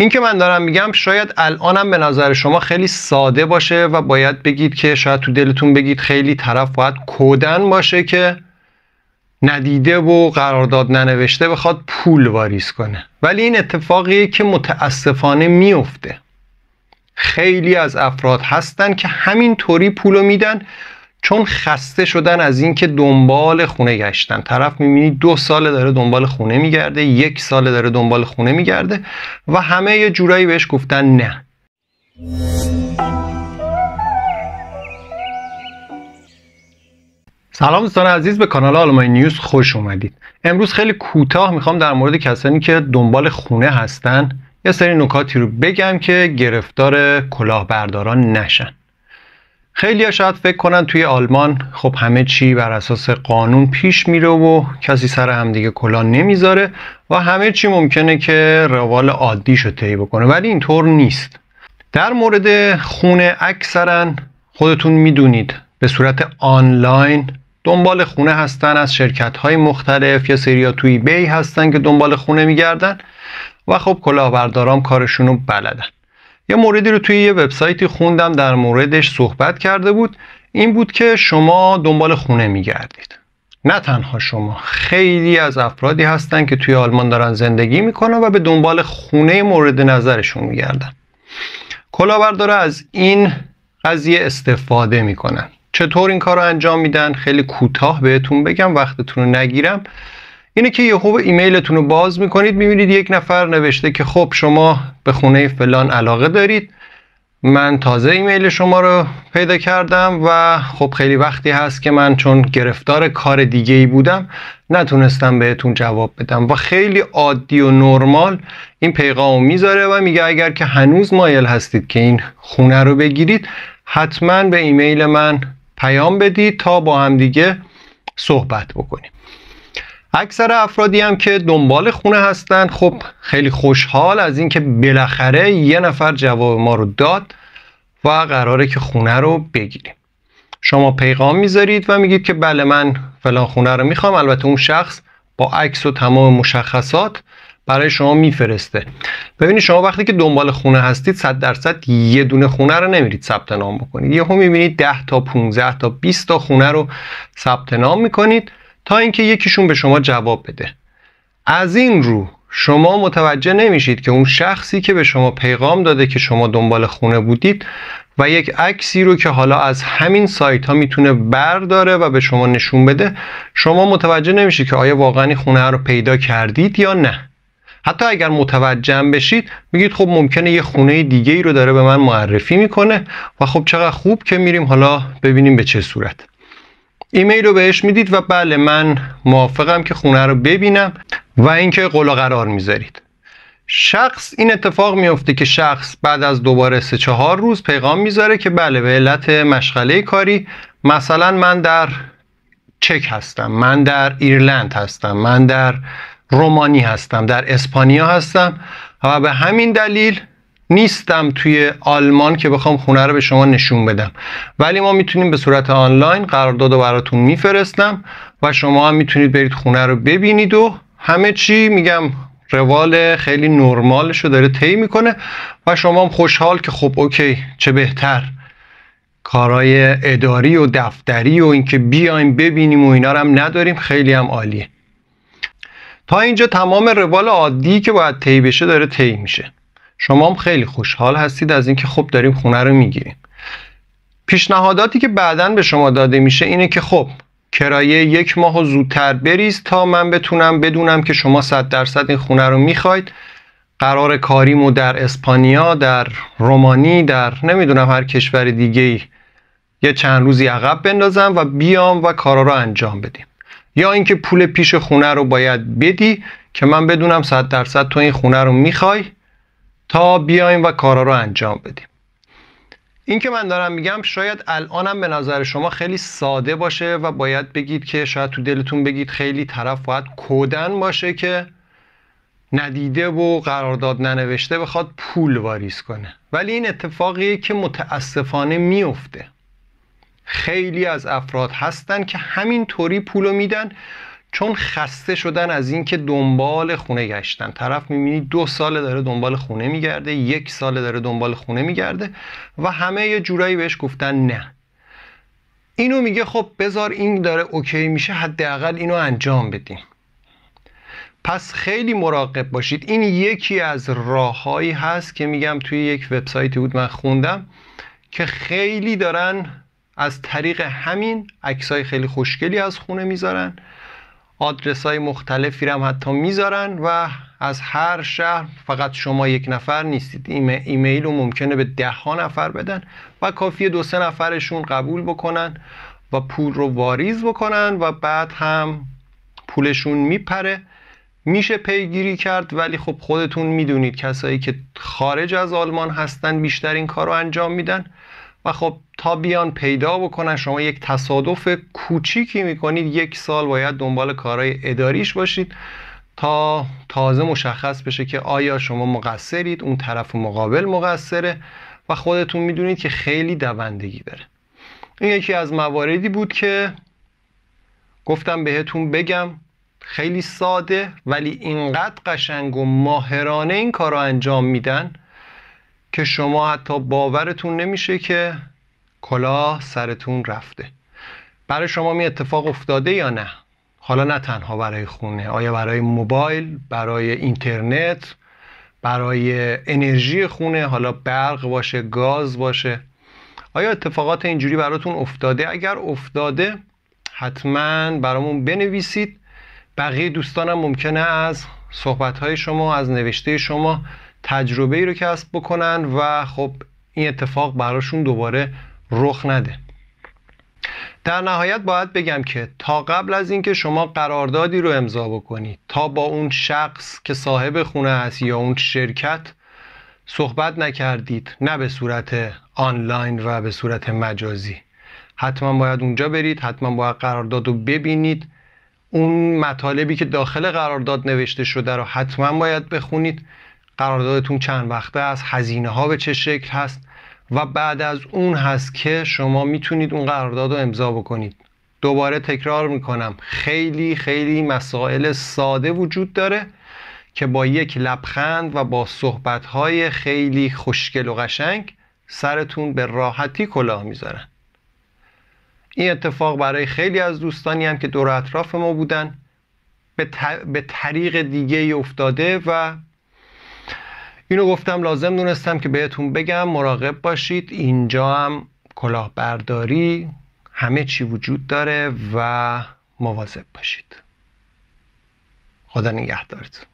این که من دارم میگم شاید الانم به نظر شما خیلی ساده باشه و باید بگید که شاید تو دلتون بگید خیلی طرف باید کودن باشه که ندیده و قرارداد ننوشته بخواد پول واریز کنه ولی این اتفاقیه که متاسفانه میفته خیلی از افراد هستن که همین طوری پولو میدن چون خسته شدن از اینکه دنبال خونه گشتن طرف میبینی دو ساله داره دنبال خونه میگرده یک ساله داره دنبال خونه میگرده و همه یه جورایی بهش گفتن نه سلام دوستان عزیز به کانال آلمانی نیوز خوش اومدید امروز خیلی کوتاه میخوام در مورد کسانی که دنبال خونه هستن یه سری نکاتی رو بگم که گرفتار کلاهبرداران نشن خیلی شاید فکر کنن توی آلمان خب همه چی بر اساس قانون پیش میره و کسی سر همدیگه کلا نمیذاره و همه چی ممکنه که روال عادی شو طی بکنه ولی اینطور نیست در مورد خونه اکثرا خودتون میدونید به صورت آنلاین دنبال خونه هستن از شرکت های مختلف یا سریا توی بی هستن که دنبال خونه میگردن و خب کلاهبردارام کارشون رو بلدن یه موردی رو توی یه وبسایتی خوندم در موردش صحبت کرده بود این بود که شما دنبال خونه میگردید نه تنها شما خیلی از افرادی هستن که توی آلمان دارن زندگی میکنن و به دنبال خونه مورد نظرشون میگردن کلاهبردارا از این قضیه استفاده میکنن چطور این کار رو انجام میدن خیلی کوتاه بهتون بگم وقتتون رو نگیرم اینه که خوب ایمیلتون رو باز میکنید میبینید یک نفر نوشته که خب شما به خونه فلان علاقه دارید من تازه ایمیل شما رو پیدا کردم و خب خیلی وقتی هست که من چون گرفتار کار دیگه ای بودم نتونستم بهتون جواب بدم و خیلی عادی و نرمال این پیغام میذاره و میگه اگر که هنوز مایل هستید که این خونه رو بگیرید حتما به ایمیل من پیام بدید تا با همدیگه صحبت بکنیم اکثر افرادی هم که دنبال خونه هستن خب خیلی خوشحال از اینکه بالاخره یه نفر جواب ما رو داد و قراره که خونه رو بگیریم شما پیغام میذارید و میگید که بله من فلان خونه رو میخوام البته اون شخص با عکس و تمام مشخصات برای شما میفرسته ببینید شما وقتی که دنبال خونه هستید 100 درصد یه دونه خونه رو نمیرید ثبت نام بکنید یهو میبینید 10 تا 15 تا 20 تا خونه رو ثبت نام میکنید تا اینکه یکیشون به شما جواب بده از این رو شما متوجه نمیشید که اون شخصی که به شما پیغام داده که شما دنبال خونه بودید و یک عکسی رو که حالا از همین سایت ها میتونه برداره و به شما نشون بده شما متوجه نمیشید که آیا واقعا این خونه رو پیدا کردید یا نه حتی اگر متوجه بشید میگید خب ممکنه یه خونه دیگه ای رو داره به من معرفی میکنه و خب چقدر خوب که میریم حالا ببینیم به چه صورت ایمیل رو بهش میدید و بله من موافقم که خونه رو ببینم و اینکه قول و قرار میذارید شخص این اتفاق میفته که شخص بعد از دوباره سه چهار روز پیغام میذاره که بله به علت مشغله کاری مثلا من در چک هستم من در ایرلند هستم من در رومانی هستم در اسپانیا هستم و به همین دلیل نیستم توی آلمان که بخوام خونه رو به شما نشون بدم ولی ما میتونیم به صورت آنلاین قرارداد رو براتون میفرستم و شما هم میتونید برید خونه رو ببینید و همه چی میگم روال خیلی نرمالش رو داره طی میکنه و شما هم خوشحال که خب اوکی چه بهتر کارای اداری و دفتری و اینکه بیایم ببینیم و اینا رو هم نداریم خیلی هم عالیه تا اینجا تمام روال عادی که باید طی بشه داره طی میشه شما هم خیلی خوشحال هستید از اینکه خب داریم خونه رو میگیریم پیشنهاداتی که بعدا به شما داده میشه اینه که خب کرایه یک ماه زودتر بریز تا من بتونم بدونم که شما صد درصد این خونه رو میخواید قرار کاریمو در اسپانیا در رومانی در نمیدونم هر کشور دیگه ای یه چند روزی عقب بندازم و بیام و کارا رو انجام بدیم یا اینکه پول پیش خونه رو باید بدی که من بدونم صد درصد تو این خونه رو میخوای تا بیایم و کارا رو انجام بدیم این که من دارم میگم شاید الانم به نظر شما خیلی ساده باشه و باید بگید که شاید تو دلتون بگید خیلی طرف باید کودن باشه که ندیده و قرارداد ننوشته بخواد پول واریز کنه ولی این اتفاقیه که متاسفانه میفته خیلی از افراد هستن که همین طوری پولو میدن چون خسته شدن از اینکه دنبال خونه گشتن طرف میبینی دو ساله داره دنبال خونه میگرده یک ساله داره دنبال خونه میگرده و همه یه جورایی بهش گفتن نه اینو میگه خب بذار این داره اوکی میشه حداقل اینو انجام بدیم پس خیلی مراقب باشید این یکی از راههایی هست که میگم توی یک وبسایتی بود من خوندم که خیلی دارن از طریق همین عکسای خیلی خوشگلی از خونه میذارن آدرس های مختلفی رو هم حتی میذارن و از هر شهر فقط شما یک نفر نیستید ایمیل رو ممکنه به ده ها نفر بدن و کافی دو سه نفرشون قبول بکنن و پول رو واریز بکنن و بعد هم پولشون میپره میشه پیگیری کرد ولی خب خودتون میدونید کسایی که خارج از آلمان هستن بیشتر این کار رو انجام میدن و خب تا بیان پیدا بکنن شما یک تصادف کوچیکی میکنید یک سال باید دنبال کارهای اداریش باشید تا تازه مشخص بشه که آیا شما مقصرید اون طرف مقابل مقصره و خودتون میدونید که خیلی دوندگی داره این یکی از مواردی بود که گفتم بهتون بگم خیلی ساده ولی اینقدر قشنگ و ماهرانه این کار رو انجام میدن که شما حتی باورتون نمیشه که کلاه سرتون رفته برای شما می اتفاق افتاده یا نه حالا نه تنها برای خونه آیا برای موبایل برای اینترنت برای انرژی خونه حالا برق باشه گاز باشه آیا اتفاقات اینجوری براتون افتاده اگر افتاده حتما برامون بنویسید بقیه دوستانم ممکنه از صحبتهای شما از نوشته شما تجربه ای رو کسب بکنن و خب این اتفاق براشون دوباره رخ نده در نهایت باید بگم که تا قبل از اینکه شما قراردادی رو امضا بکنید تا با اون شخص که صاحب خونه است یا اون شرکت صحبت نکردید نه به صورت آنلاین و به صورت مجازی حتما باید اونجا برید حتما باید قرارداد رو ببینید اون مطالبی که داخل قرارداد نوشته شده رو حتما باید بخونید قراردادتون چند وقته است هزینه ها به چه شکل هست و بعد از اون هست که شما میتونید اون قرارداد رو امضا بکنید دوباره تکرار میکنم خیلی خیلی مسائل ساده وجود داره که با یک لبخند و با صحبت های خیلی خوشگل و قشنگ سرتون به راحتی کلاه میذارن این اتفاق برای خیلی از دوستانی هم که دور اطراف ما بودن به, به طریق دیگه افتاده و اینو گفتم لازم دونستم که بهتون بگم مراقب باشید اینجا هم کلاهبرداری همه چی وجود داره و مواظب باشید خدا نگهدارتون